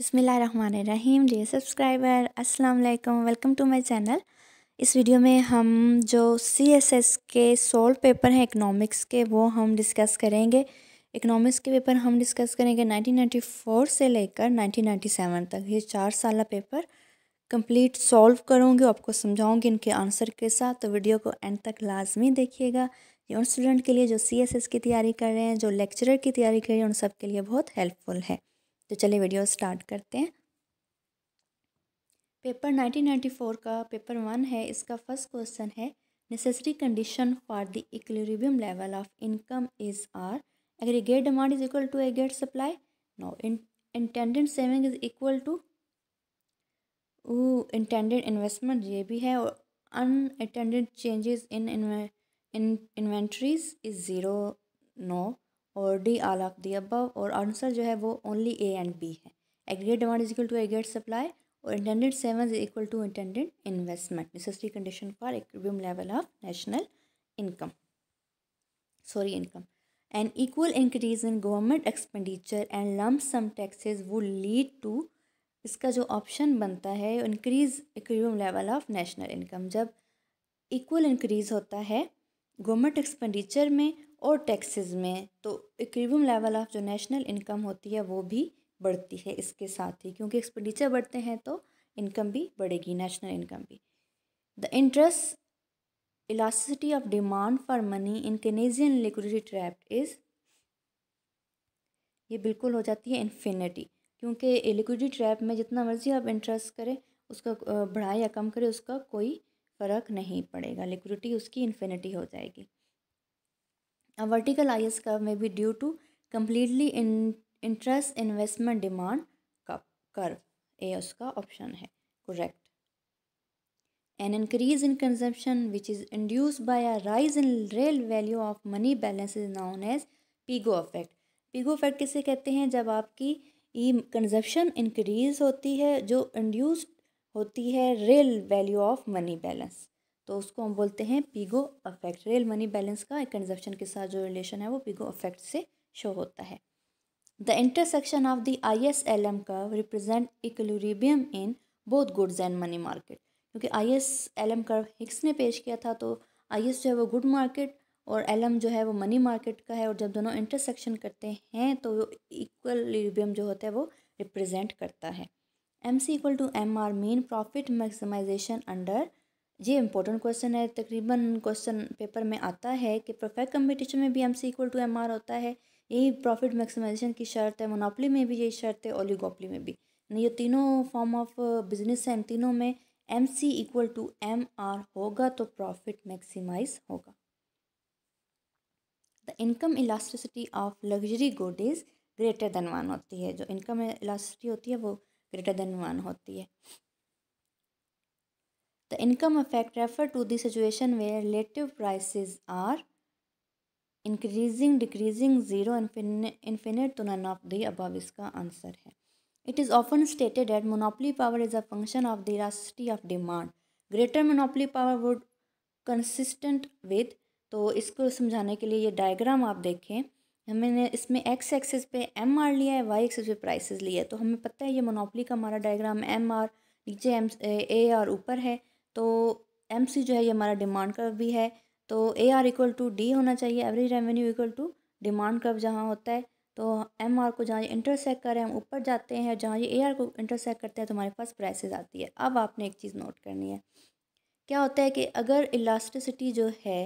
बिसमीम dear subscriber अस्सलाम वालेकुम वेलकम टू माय चैनल इस वीडियो में हम जो सी एस एस के सोल्व पेपर हैं इकनॉमिक्स के वो हम डिस्कस करेंगे इकनॉमिक्स के पेपर हम डिस्कस करेंगे 1994 से लेकर 1997 तक ये चार साल पेपर कंप्लीट सॉल्व करूँगी आपको समझाऊँगी इनके आंसर के साथ तो वीडियो को एंड तक लाजमी देखिएगा ये उन स्टूडेंट के लिए जो सी एस एस की तैयारी कर रहे हैं जो लेक्चरर की तैयारी कर रहे हैं उन सब के लिए बहुत हेल्पफुल है तो चलिए वीडियो स्टार्ट करते हैं पेपर 1994 का पेपर वन है इसका फर्स्ट क्वेश्चन है necessary condition for the equilibrium level of income is are aggregate demand is equal to aggregate supply no intended saving is equal to intended investment ये भी है और unattended changes in inventories is zero no और D all of the above और answer जो है वो only A and B है aggregate demand is equal to aggregate supply और intended saving is equal to intended investment necessary condition for इक्विम level of national income sorry income an equal increase in government expenditure and lump sum taxes वो lead to इसका जो option बनता है increase इक्विम level of national income जब equal increase होता है गवर्नमेंट एक्सपेंडिचर में और टैक्सेस में तो इक्विबम लेवल ऑफ जो नेशनल इनकम होती है वो भी बढ़ती है इसके साथ ही क्योंकि एक्सपेंडिचर बढ़ते हैं तो इनकम भी बढ़ेगी नेशनल इनकम भी the interest elasticity of demand for money in Keynesian liquidity trap is ये बिल्कुल हो जाती है इन्फिनिटी क्योंकि लिक्विडिटी ट्रैप में जितना मर्जी आप इंटरेस्ट करें उसका बढ़ाए या कम करें उसका कोई फ़र्क नहीं पड़ेगा लिक्विडिटी उसकी इन्फिनिटी हो जाएगी वर्टिकल आई एस कर्व में भी due to completely interest investment demand का कर ए उसका ऑप्शन है correct an increase in consumption which is induced by a rise in real value of money balance is known as Pigou effect Pigou effect किसे कहते हैं जब आपकी ई कंजप्शन इंक्रीज होती है जो इंड्यूस्ड होती है real value of money balance तो उसको हम बोलते हैं Pigou effect real money balance का एक कंजप्शन के साथ जो रिलेशन है वो पीगो अफेक्ट से शो होता है the intersection of the I S L M का represent equilibrium in both goods and money market क्योंकि I S L M curve Hicks ने पेश किया था तो आई एस जो है वो गुड मार्केट और एल एम जो है वो मनी मार्केट का है और जब दोनों इंटरसेक्शन करते हैं तो इक्वलिबियम जो होता है वो रिप्रजेंट करता है M C equal to M R mean profit maximisation under ये इंपॉर्टेंट क्वेश्चन है तकरीबन क्वेश्चन पेपर में आता है कि परफेक्ट कम्पिटिशन में भी M C equal to M R होता है यही प्रॉफिट मैक्सिमाइजेशन की शर्त है मोनोपली में भी यही शर्त है ओलीगोपली में भी ये तीनों फॉर्म ऑफ बिजनेस हैं इन तीनों में M C equal to M R होगा तो प्रॉफिट मैक्सिमाइज होगा the income elasticity of luxury good is greater than one होती है जो इनकम इलास्टिसिटी होती है वो ग्रेटर देन वन होती है The income effect refer to the situation where relative prices are increasing, decreasing, zero, infinite, infinite to none of the above इसका answer है It is often stated that monopoly power is a function of the elasticity of demand. Greater monopoly power would consistent with तो इसको समझाने के लिए ये diagram आप देखें हमने इसमें एक्स एक्सेस पे एम आर लिया है वाई एक्सेस पे प्राइसेस लिया है तो हमें पता है ये मोनोपली का हमारा डायग्राम एम आर नीचे एम ए और ऊपर है तो एम सी जो है ये हमारा डिमांड कर्व भी है तो A R equal to D होना चाहिए average revenue equal to demand curve जहाँ होता है तो एम आर को जहाँ ये इंटरसेक्ट करें हम ऊपर जाते हैं जहाँ ये ए आर को इंटरसेक्ट करते हैं तो हमारे पास प्राइसेज आती है अब आपने एक चीज़ नोट करनी है क्या होता है कि अगर इलास्टिसिटी जो है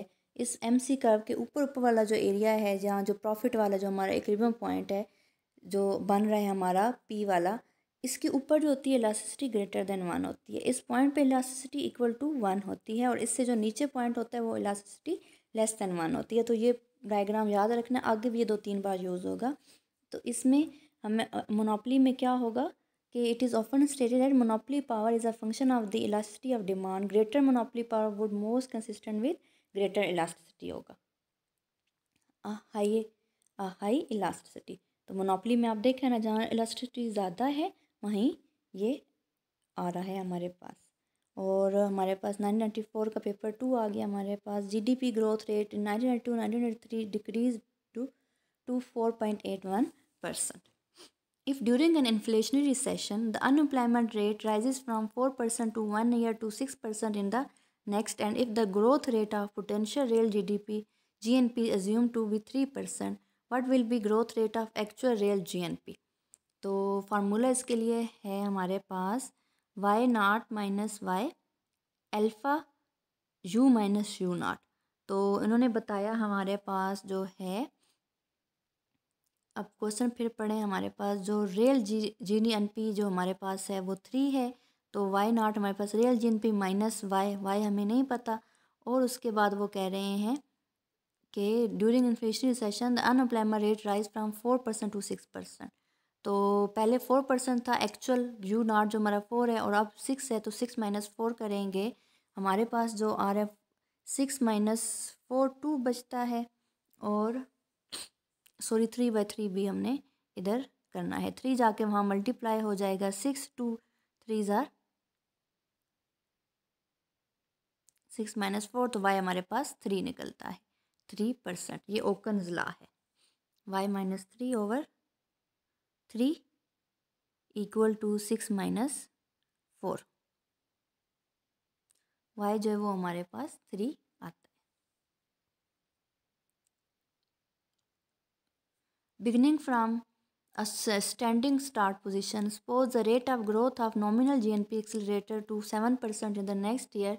इस एम सी कर्व के ऊपर ऊपर वाला जो एरिया है जहाँ जो प्रॉफिट वाला जो हमारा एक पॉइंट है जो बन रहा है हमारा पी वाला इसके ऊपर जो होती है इलास्टिसिटी ग्रेटर देन वन होती है इस पॉइंट पे इलास्टिसिटी इक्वल टू वन होती है और इससे जो नीचे पॉइंट होता है वो इलास्टिसिटी लेस देन वन होती है तो ये डायग्राम याद रखना आगे भी ये दो तीन बार यूज़ होगा तो इसमें हमें मोनोपली में क्या होगा कि it is often stated that monopoly power is a function of the elasticity of demand greater monopoly power would most consistent with greater elasticity होगा हाई हाई इलास्टिसिटी तो मोनोपली में आप देखें ना जहाँ इलास्टिसिटी ज़्यादा है वहीं ये आ रहा है हमारे पास और हमारे पास नाइनटीन नाइन्टी फोर का पेपर टू आ गया हमारे पास GDP growth rate nineteen ninety two nineteen ninety three decrease to two four point eight one percent If during an inflationary recession, the unemployment rate rises from 4% to one year to 6% in the next, and if the growth rate of potential real GDP GNP assumed to be 3%, what will be growth rate of actual real GNP? तो formula इसके लिए है हमारे पास Y naught minus Y alpha U minus U naught तो इन्होंने बताया हमारे पास जो है अब क्वेश्चन फिर पढ़े हमारे पास जो रियल जी जीनी एन पी जो हमारे पास है वो थ्री है तो वाई नाट हमारे पास real G N P minus Y Y हमें नहीं पता और उसके बाद वो कह रहे हैं कि during inflationary session the unemployment rate rise from four percent to six percent तो पहले फ़ोर परसेंट था एक्चुअल यू नॉट जो हमारा फ़ोर है और अब सिक्स है तो सिक्स माइनस फ़ोर करेंगे हमारे पास जो आ रहा है सिक्स माइनस फोर टू बचता है और सॉरी थ्री बाई थ्री भी हमने इधर करना है थ्री जाके वहाँ मल्टीप्लाई हो जाएगा सिक्स टू थ्री ज़ार सिक्स माइनस फोर तो वाई हमारे पास थ्री निकलता है थ्री परसेंट ये ओकन ज़िला है Y minus three over 3 equal to 6 minus four. Y Y जो है वो हमारे पास थ्री आता है a standing start position suppose the rate of growth of nominal gnp accelerates to 7% in the next year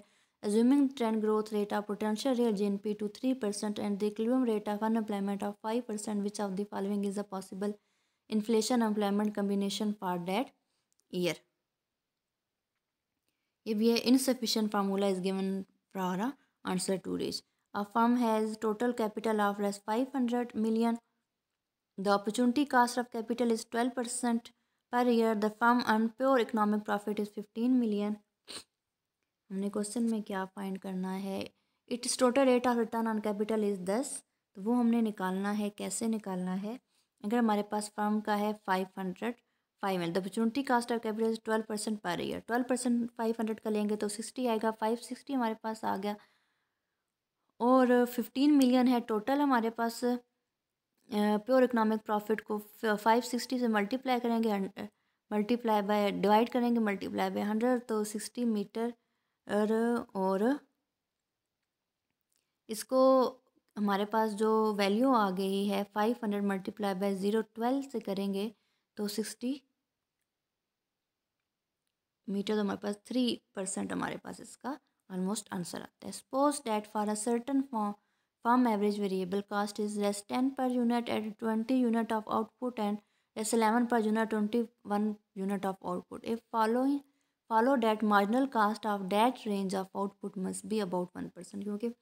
assuming trend growth rate of potential real gnp to 3% and the equilibrium rate of unemployment of 5% which of the following is a possible inflation employment combination for that year ये भी है insufficient formula is given for answer to reach a firm has total capital of less five hundred million the opportunity cost of capital is twelve percent per year the firm an pure economic profit is fifteen million हमने question में क्या find करना है it's total rate of return on capital is दस तो वो हमने निकालना है कैसे निकालना है अगर हमारे पास फर्म का है five hundred five hundred opportunity cost of capital twelve percent per year twelve percent five hundred का लेंगे तो सिक्सटी आएगा फाइव सिक्सटी हमारे पास आ गया और फिफ्टीन मिलियन है टोटल हमारे पास प्योर इकोनॉमिक प्रॉफिट को फाइव सिक्सटी से मल्टीप्लाई करेंगे मल्टीप्लाई बाय डिवाइड करेंगे मल्टीप्लाई बाय हंड्रेड तो सिक्सटी मीटर और इसको हमारे पास जो वैल्यू आ गई है five hundred multiply by zero twelve से करेंगे तो सिक्सटी मीटर तो हमारे पास थ्री परसेंट हमारे पास इसका ऑलमोस्ट आंसर आता है suppose that for a certain form form average variable cost is less ten per unit at twenty unit of output and less eleven per unit twenty one unit of output if following follow that marginal cost of that range of output must be about one percent क्योंकि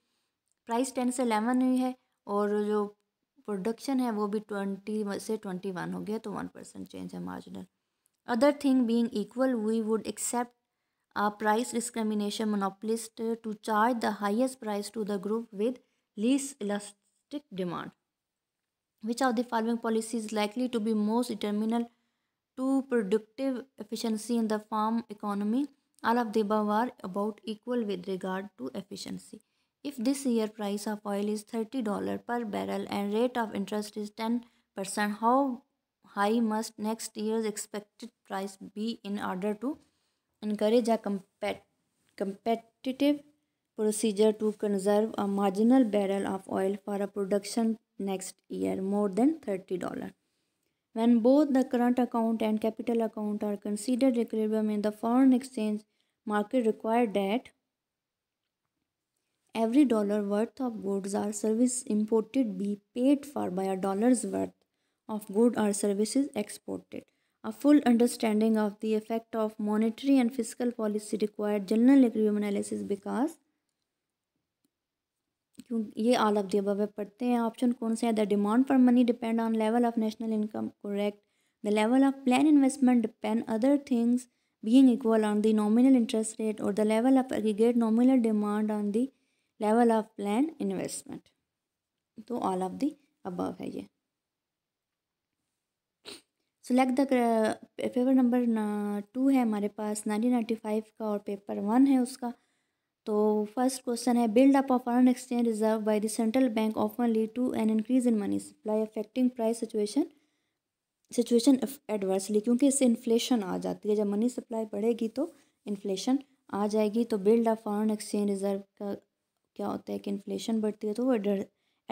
price ten से eleven हुई है और जो production है वो भी twenty से ट्वेंटी वन हो गया तो वन परसेंट चेंज है marginal other thing being equal we would except a price discrimination monopolist to charge the highest price to the group with less elastic demand which are the farming policy is likely to be most detrimental to productive efficiency in the farm economy all of the bar about equal with regard to efficiency If this year price of oil is $30 per barrel and rate of interest is 10%, how high must next year's expected price be in order to encourage a compet competitive procedure to conserve a marginal barrel of oil for a production next year more than $30? When both the current account and capital account are considered equilibrium in the foreign exchange market required debt. Every dollar worth of goods or service imported be paid for by a dollar's worth of goods or services exported. A full understanding of the effect of monetary and fiscal policy required general equilibrium analysis because ये all of the अब पढ़ते हैं option कौन सा है the demand for money depend on level of national income correct the level of plan investment depend other things being equal on the nominal interest rate or the level of aggregate nominal demand on the level of plan investment तो all of the above है ये select the paper number two है हमारे पास nineteen ninety five का और paper one है उसका तो फर्स्ट क्वेश्चन है build up of foreign exchange reserve by the central bank often lead to an increase in money supply affecting price situation situation adversely क्योंकि इससे इन्फ्लेशन आ जाती है जब मनी सप्लाई बढ़ेगी तो इन्फ्लेशन आ जाएगी तो build up foreign exchange reserve का क्या होता है कि इन्फ्लेशन बढ़ती है तो वो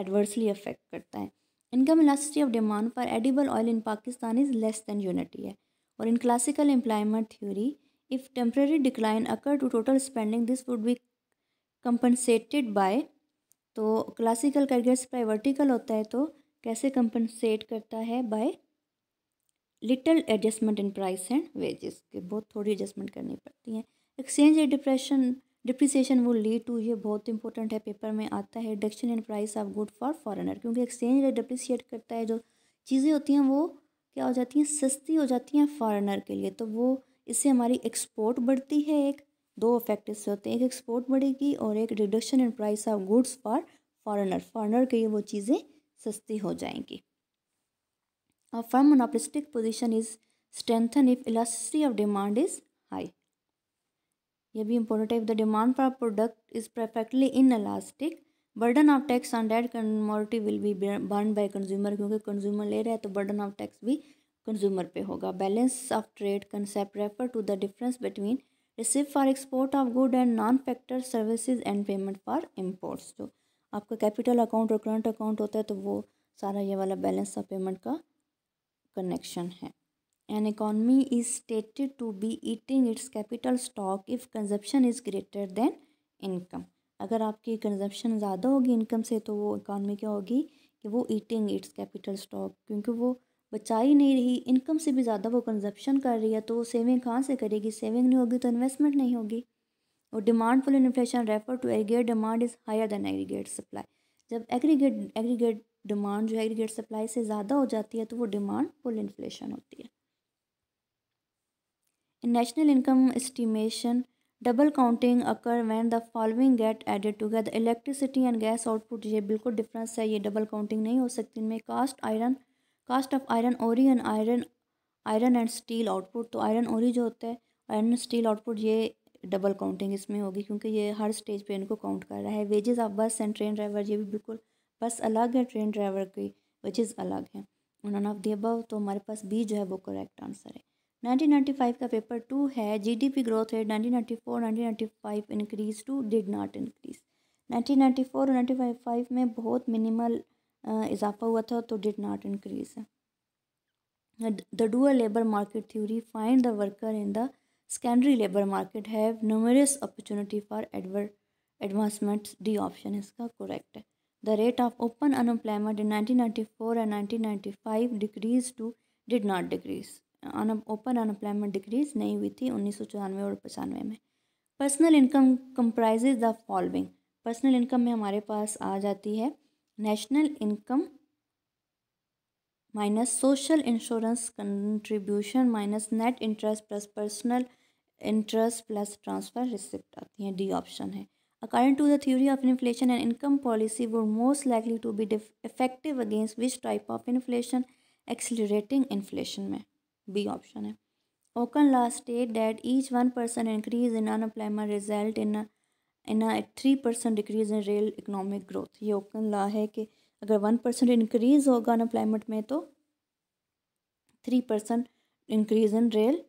एडवर्सली अफेक्ट करता है income elasticity of demand for edible oil in Pakistan is less than unity है और in classical employment theory if temporary decline occur to total spending this would be compensated by तो classical career supply vertical होता है तो कैसे compensate करता है by little adjustment in price and wages के बहुत थोड़ी एडजस्टमेंट करनी पड़ती है एक्सचेंज डिप्रेशन डिप्रिसिएशन वो लीड टू ये बहुत इंपॉर्टेंट है पेपर में आता है deduction in price of good for foreigner क्योंकि एक्सचेंज रेट डिप्रिसिएट करता है जो चीज़ें होती हैं वो क्या हो जाती हैं सस्ती हो जाती हैं फॉरेनर के लिए तो वो इससे हमारी एक्सपोर्ट बढ़ती है एक दो इफेक्ट इससे होते हैं एक एक्सपोर्ट बढ़ेगी और एक reduction in price of goods for foreigner foreigner के लिए वो चीज़ें सस्ती हो जाएंगी a firm monopolistic position is strengthen if elasticity of demand is high ये भी इम्पोर्टेंट है if the demand for product is perfectly inelastic burden of tax on that commodity will be borne by consumer क्योंकि consumer ले रहा है तो burden of tax भी consumer पे होगा balance of trade concept refer to the difference between receive for export of good and non factor services and payment for imports जो आपका कैपिटल अकाउंट और करंट अकाउंट होता है तो वो सारा ये वाला बैलेंस ऑफ पेमेंट का कनेक्शन है an economy is stated to be eating its capital stock if consumption is greater than income अगर आपकी कंजप्शन ज़्यादा होगी इनकम से तो वो इकानमी क्या होगी कि वो ईटिंग इट्स कैपिटल स्टॉक क्योंकि वो बचा ही नहीं रही इनकम से भी ज़्यादा वो कंजप्शन कर रही है तो वो सेविंग कहाँ से करेगी सेविंग नहीं होगी तो इन्वेस्टमेंट नहीं होगी और demand pull inflation refer to aggregate demand is higher than aggregate supply जब एग्रीगेट एग्रीगेट डिमांड जो है एग्रीगेट सप्लाई से ज़्यादा हो जाती है तो वो डिमांड फुल इन्फ्लेशन होती है In national income estimation, double counting occur when the following get added together electricity and gas output ये बिल्कुल डिफरेंस है ये डबल काउंटिंग नहीं हो सकती इनमें cast iron cast of iron और ही and iron iron and steel output तो आयरन और ही जो होता है आयरन स्टील आउटपुट ये डबल काउंटिंग इसमें होगी क्योंकि ये हर स्टेज पर इनको काउंट कर रहा है wages of bus and train driver ये भी बिल्कुल बस अलग है ट्रेन ड्राइवर की वेजेज अलग हैं उन्होंने ऑफ दी अबव तो हमारे पास बी जो है वो करेक्ट आंसर है 1995 का पेपर टू है GDP growth rate 1994 1995 increase to did not increase nineteen ninety में बहुत मिनिमल इजाफा हुआ था तो did not increase the dual labour market theory find the worker in the secondary labour market have numerous opportunity for adver advancement D option इसका correct है the rate of open unemployment in nineteen ninety four and nineteen ninety five decrease to did not decrease un open unemployment decrease नहीं हुई थी उन्नीस सौ और पचानवे में personal income comprise the following personal income में हमारे पास आ जाती है national income minus social insurance contribution minus net interest plus personal interest plus transfer receipt आती है डी ऑप्शन है according to the theory of inflation and income policy would most likely to be effective against which type of inflation accelerating inflation में B option है Okun last state that each one percent increase in unemployment result in in three percent decrease in real economic growth ये Okun law है कि अगर one percent increase होगा unemployment में तो three percent increase in real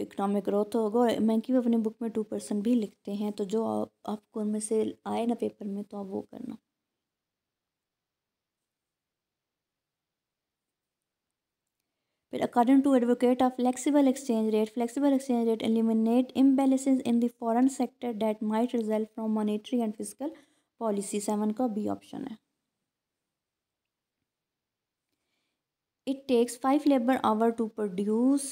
economic growth होगा और कि वो अपनी बुक में टू परसेंट भी लिखते हैं तो जो आप, आपको उनमें से आए ना पेपर में तो आप वो करना according to advocate of flexible exchange rate, flexible exchange rate eliminate imbalances in the foreign sector that might result from monetary and fiscal policy. 7 ka B option hai. It takes 5 labor hour to produce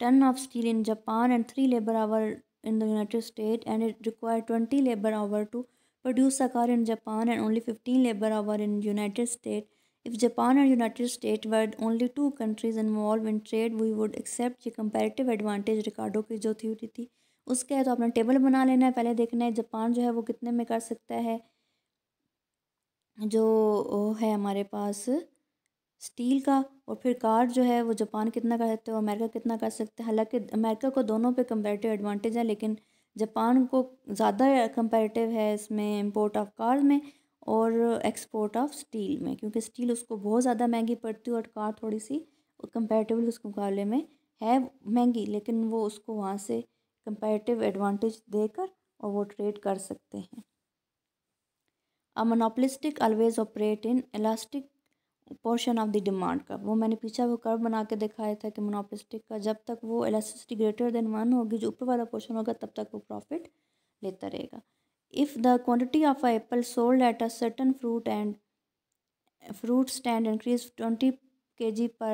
ton of steel in Japan and 3 labor hour in the United States and it required 20 labor hour to produce a car in Japan and only 15 labor hour in United States. If Japan and United States were only two countries involved in trade, we would accept ये comparative advantage रिकार्डो की जो theory थी उसके तो अपना table बना लेना है पहले देखना है जापान जो है वो कितने में कर सकता है जो है हमारे पास स्टील का और फिर कार जो है वो जापान कितना कर सकते हैं अमेरिका कितना कर सकते हैं हालांकि अमेरिका को दोनों पे कंपेरेटिव एडवांटेज है लेकिन जापान को ज़्यादा कंपेरेटिव है इसमें इम्पोर्ट ऑफ कार में और एक्सपोर्ट ऑफ स्टील में क्योंकि स्टील उसको बहुत ज़्यादा महंगी पड़ती है और कार थोड़ी सी कंपेरेटिवली उसके मुकाबले में है महंगी लेकिन वो उसको वहाँ से कंपेरेटिव एडवांटेज देकर और वो ट्रेड कर सकते हैं a monopolistic always operate in elastic portion of the demand curve वो मैंने पीछा वो कर्व बना के दिखाया था कि मोनोपलिस्टिक का जब तक वो इलास्टिसिटी ग्रेटर देन वन होगी जो ऊपर वाला पोर्शन होगा तब तक वो प्रॉफिट लेता रहेगा if the quantity of a apple sold at a certain fruit and fruit stand increased 20 kg per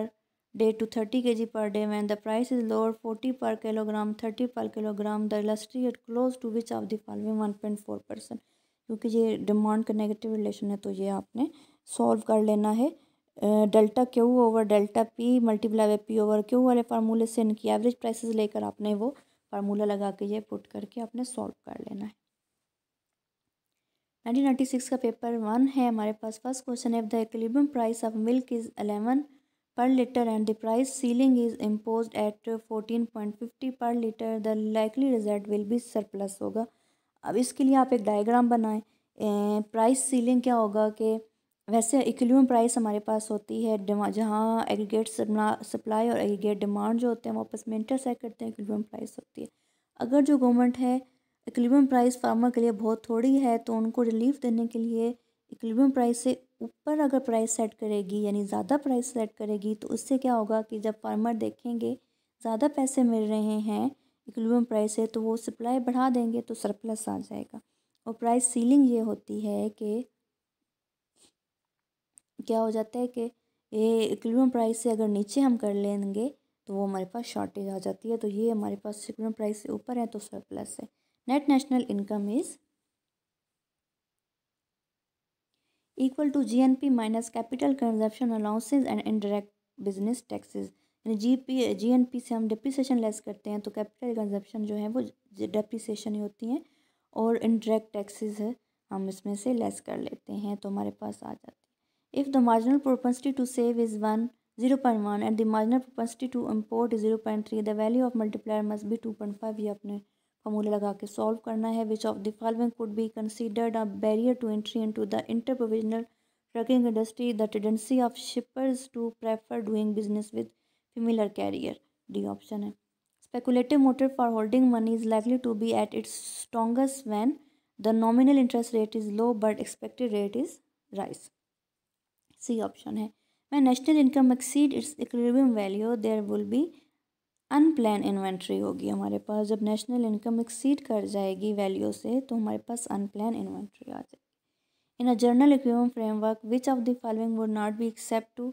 day to 30 kg per day when the price is lower 40 per kilogram 30 per kilogram the elasticity at close to which of the following 1.4 percent क्योंकि ये demand का negative relation है तो ये आपने solve कर लेना है delta Q over delta P multiply P over Q वाले फार्मूले से इनकी एवरेज प्राइसेस लेकर आपने वो फार्मूला लगा के ये पुट करके आपने सॉल्व कर लेना है 1996 का पेपर वन है हमारे पास फर्स्ट क्वेश्चन है the price of milk is eleven per litre and the price ceiling is impose at fourteen point fifty per litre the likely result will be surplus होगा अब इसके लिए आप एक डायग्राम बनाएं प्राइस सीलिंग क्या होगा कि वैसे इक्विलियम प्राइस हमारे पास होती है जहाँ एग्रीगेट सप्लाई और एग्रीगेट डिमांड जो होते हैं वापस में इंटरसेक्ट करते हैं इक्विलियम प्राइस होती है अगर जो गवर्नमेंट है इक्विलिब्रियम प्राइस फार्मर के लिए बहुत थोड़ी है तो उनको रिलीफ देने के लिए इक्विलिब्रियम प्राइस से ऊपर अगर प्राइस सेट करेगी यानी ज़्यादा प्राइस सेट करेगी तो उससे क्या होगा कि जब फार्मर देखेंगे ज़्यादा पैसे मिल रहे हैं इक्विलिब्रियम प्राइस से तो वो सप्लाई बढ़ा देंगे तो सरप्लस आ जाएगा और प्राइस सीलिंग ये होती है कि क्या हो जाता है कि ये इक्विलिब्रियम प्राइस से अगर नीचे हम कर लेंगे तो वो हमारे पास शॉर्टेज आ जाती है तो ये हमारे पास इक्विलिब्रियम प्राइस से ऊपर है तो सरप्लस है net national income is equal to GNP minus capital consumption allowances and indirect business taxes यानी G P G N P से हम डिप्रिसिएशन लेस करते हैं तो कैपिटल कंजप्शन जो है वो डिप्रिसिएशन ही होती हैं और इनडायरेक्ट टैक्सेस है हम इसमें से लेस कर लेते हैं तो हमारे पास आ जाती है if the marginal propensity to save is one zero point one and the marginal propensity to import is zero point three the value of multiplier must be two point five ये अपने फॉर्मूला लगा के solve करना है which of the following could be considered a barrier to entry into the inter provisional trucking industry the tendency of shippers to prefer doing business with familiar career D option है speculative motive for holding money is likely to be at its strongest when the nominal interest rate is low but expected rate is rise C option है मैं national income exceed its equilibrium value there will be unplanned inventory होगी हमारे पास जब national income exceed कर जाएगी value से तो हमारे पास अनप्लान इन्वेंट्री आ जाएगी इन अ जर्नल इक्विम framework which of the following would not be expect to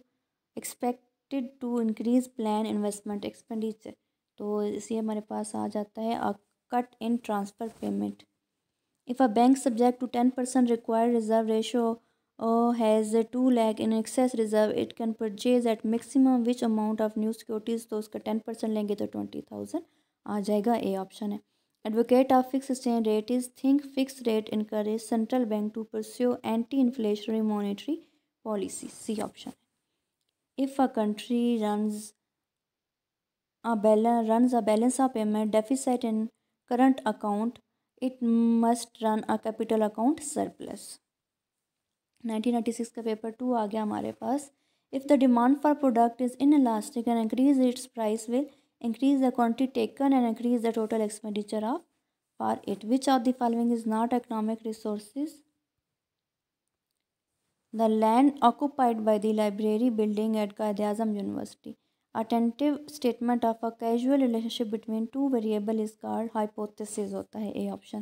expected to increase planned investment expenditure तो इसी हमारे पास आ जाता है a cut in transfer payment if a bank subject to ten percent required reserve ratio or has a 2 lakh in excess reserve it can purchase at maximum which amount of new securities to uska 10 lenge to तो 20,000 आ जाएगा A option है advocate of fix exchange rate is think fix rate encourage central bank to pursue anti inflationary monetary policy C option if a country runs a balance runs a balance of payment deficit in current account it must run a capital account surplus 1996 का paper two आ गया हमारे पास if the demand for product is inelastic and increase its price will increase the quantity taken and increase the total expenditure of for it which of the following is not economic resource the land occupied by the library building at Quaid Azam university attentive statement of a casual relationship between two variable is called hypothesis होता है A option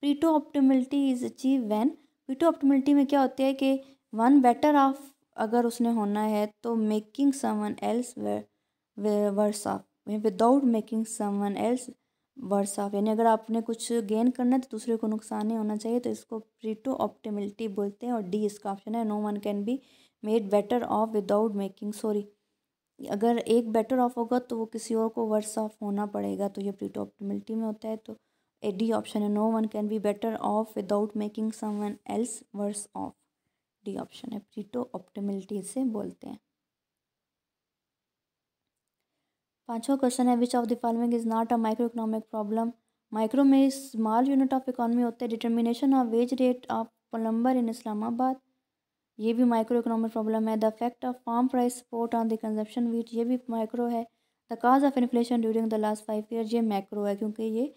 Pareto optimality is achieve van veto optimality में क्या होता है कि one better of अगर उसने होना है तो making someone else worse off without making someone else worse off यानी अगर आपने कुछ गेन करना है तो दूसरे को नुकसान नहीं होना चाहिए तो इसको प्रीटो ऑप्टमिलिटी बोलते हैं और डी इसका ऑप्शन है no one can be made better off without making sorry अगर एक बेटर ऑफ होगा तो वो किसी और को वर्स ऑफ होना पड़ेगा तो ये प्रीटो ऑप्टमिलिटी में होता है तो डी ऑप्शन है no one can be better off without making someone else worse off the option है प्रीटो ऑप्टिमिलिटी से बोलते हैं पांचवा क्वेश्चन है which of the following is not a micro economic problem micro में small unit of economy होते हैं determination of wage rate of plumber in Islamabad ये भी माइक्रो इकोनॉमिक प्रॉब्लम है the effect of farm price support on the consumption wheat ये भी micro है the cause of inflation during the last five year ये macro है क्योंकि ये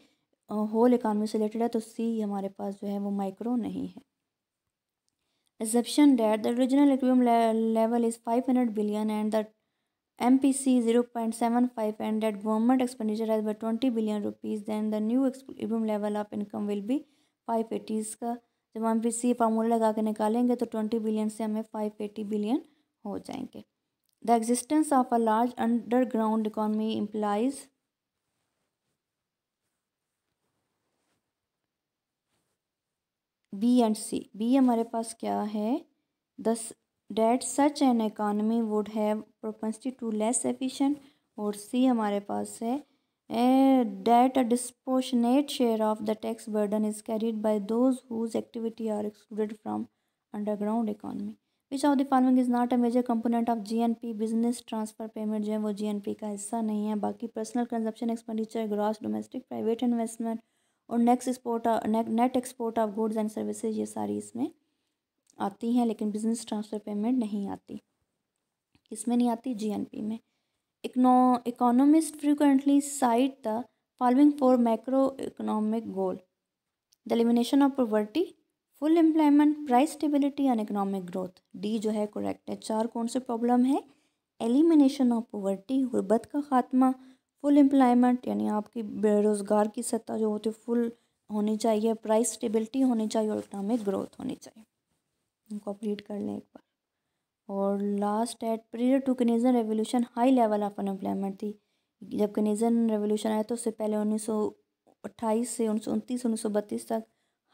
होल इकानमी से रिलेटेड है तो सी हमारे पास जो है वो माइक्रो नहीं है assumption date the regional इक्विम level is five hundred billion and that M P C zero point seven five and date government expenditure as twenty billion rupees then the new इक्विम level of income will be five eighties का जब M P सी formula लगा के निकालेंगे तो twenty billion से हमें five eighty billion हो जाएंगे the existence of a large underground economy implies B and C B हमारे पास क्या है this that such an economy would have propensity to less efficient और सी हमारे पास है that a disproportionate share of the tax burden is carried by those whose activity are excluded from underground economy which of the following is not a major component of G P business transfer payment जो है वो जी N P का हिस्सा नहीं है बाकी personal consumption expenditure gross domestic private investment और next export net export of goods and services ये सारी इसमें आती हैं लेकिन बिजनेस ट्रांसफ़र पेमेंट नहीं आती इसमें नहीं आती जीएनपी में econo economist frequently cite the following for macro economic goal the elimination of poverty full employment price stability and economic growth D जो है करेक्ट है चार कौन से प्रॉब्लम है एलिमिनेशन ऑफ पॉवर्टी गुर्बत का खात्मा फुल एम्प्लॉयमेंट यानी आपकी बेरोज़गार की सत्ता जो होती है फुल होनी चाहिए प्राइस स्टेबिलिटी होनी चाहिए और इकनॉमिक ग्रोथ होनी चाहिए इनको आप रीड कर लें एक बार और last at prior to Keynesian revolution high level of unemployment थी जब कनेजन रेवोल्यूशन आया तो उससे पहले उन्नीस सौ अट्ठाईस से उन्नीस सौ उनतीस उन्नीस सौ बत्तीस तक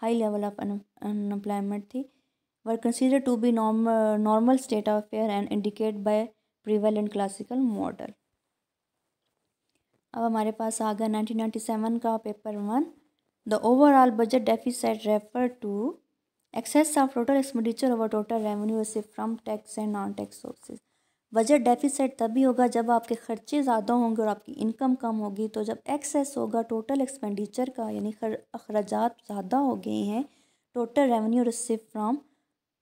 हाई लेवल ऑफ अनएम्प्लॉयमेंट थी were consider to be normal state of affair and indicate by prevalent classical model अब हमारे पास आ गया नाइनटीन नाइन्टी सेवन का paper one the overall budget deficit refer to excess of total expenditure over total revenue receive from tax and non tax sources budget deficit तभी होगा जब आपके खर्चे ज़्यादा होंगे और आपकी इनकम कम होगी तो जब एक्सेस होगा टोटल एक्सपेंडिचर का यानी अखराज ज़्यादा हो गए हैं total revenue receive from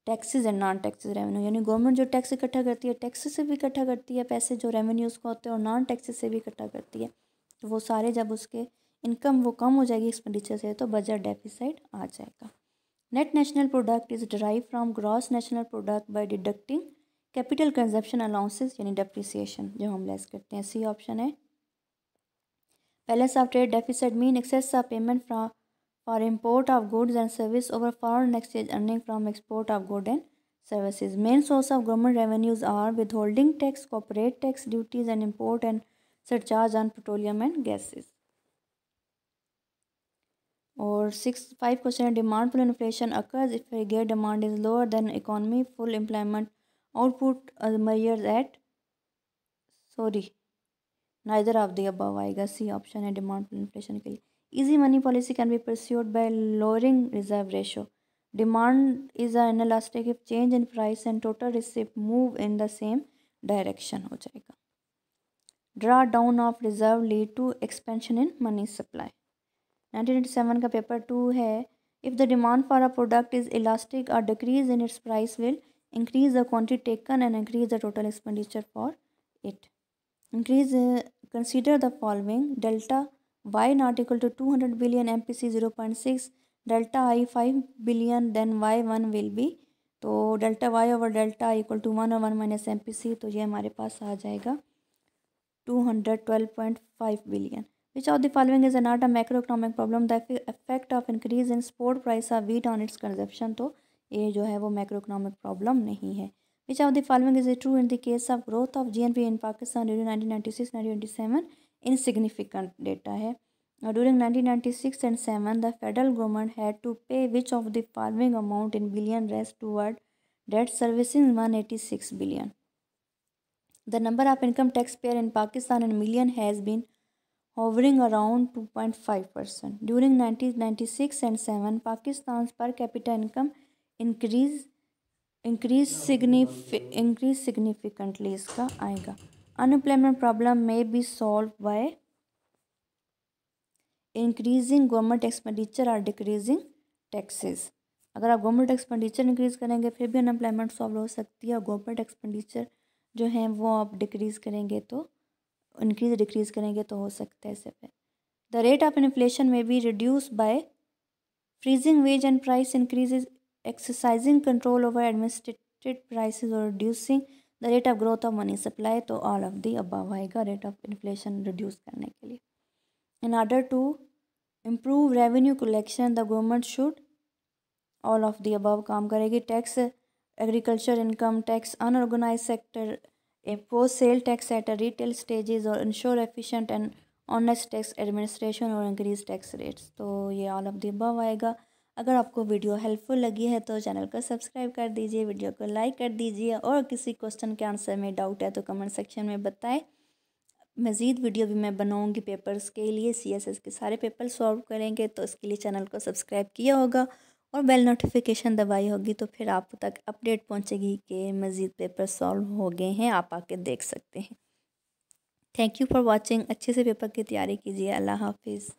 taxes and non taxes revenue यानी गवर्नमेंट जो टैक्स इकट्ठा करती है टैक्स से भी इकट्ठा करती है पैसे जो रेवेन्यूज़ का होते हैं और नॉन टैक्सेस से भी इकट्ठा करती है तो वो सारे जब उसके इनकम वो कम हो जाएगी एक्सपेंडिचर से तो बजट डेफिसिट आ जाएगा net national product is derive from gross national product by deducting capital consumption allowances यानी डेप्रिसिएशन जो हम लेस करते हैं सी ऑप्शन है balance of trade deficit mean excess of payment from for import of goods and service over foreign exchange earning from export of good and services main source of government revenues are withholding tax corporate tax duties and import and surcharge on petroleum and gases और six five question demand pull inflation occurs if gate demand is lower than economy full employment output मयर्स at sorry neither of the above आएगा C option है demand pull inflation के लिए easy money policy can be pursued by lowering reserve ratio demand is inelastic change in price and total receipt move in the same direction हो जाएगा draw down of reserve lead to expansion in money supply nineteen eighty seven का paper two है if the demand for a product is elastic और decrease in its price will increase the quantity taken and increase the total expenditure for it increase consider the following delta Y two two hundred billion M P C zero point six delta I five billion then Y one will be तो delta Y over delta equal to one और one minus M P C तो ये हमारे पास आ जाएगा 212.5 billion. Which of the following is not a macroeconomic problem? The effect of increase in sport price of wheat on its consumption. तो ये जो है वो macroeconomic problem नहीं है Which of the following is true in the case of growth of GNP in Pakistan during 1996-1997? Insignificant data है During 1996 and 7, the federal government had to pay which of the following amount in billion rest toward debt servicing 186 billion. The number of income taxpayers in Pakistan in million has been hovering around 2.5%. During 1996 and 7, Pakistan's per capita income increased increased signifi increase significantly इसका आएगा unemployment problem may be solved by increasing government expenditure or decreasing taxes अगर आप government expenditure increase करेंगे फिर भी unemployment solve हो सकती है और गवर्नमेंट एक्सपेंडिचर जो हैं वो आप डिक्रीज़ करेंगे तो इनक्रीज डिक्रीज़ करेंगे तो हो सकता है इससे द रेट ऑफ इन्फ्लेशन में be reduce by freezing wage and price increases exercising control over administered price और reducing the rate of growth of money supply तो ऑल ऑफ दी अबाव आएगा रेट ऑफ इन्फ्लेशन रिड्यूस करने के लिए in order to improve revenue collection the government should all of the above काम करेगी tax agriculture income tax unorganised sector impose sale tax at retail retail और ensure ensure and and tax administration और increase tax rates तो ये all of the above आएगा अगर आपको video helpful लगी है तो चैनल को सब्सक्राइब कर दीजिए वीडियो को लाइक कर दीजिए और किसी क्वेश्चन के आंसर में डाउट है तो कमेंट सेक्शन में बताएं मज़ीद वीडियो भी मैं बनाऊंगी पेपर्स के लिए सीएसएस के सारे पेपर सॉल्व करेंगे तो इसके लिए चैनल को सब्सक्राइब किया होगा और बेल नोटिफिकेशन दबाई होगी तो फिर आप तक अपडेट पहुंचेगी कि मज़ीद पेपर सॉल्व हो गए हैं आप आके देख सकते हैं थैंक यू फॉर वॉचिंग अच्छे से पेपर की तैयारी कीजिए अल्लाह हाफिज़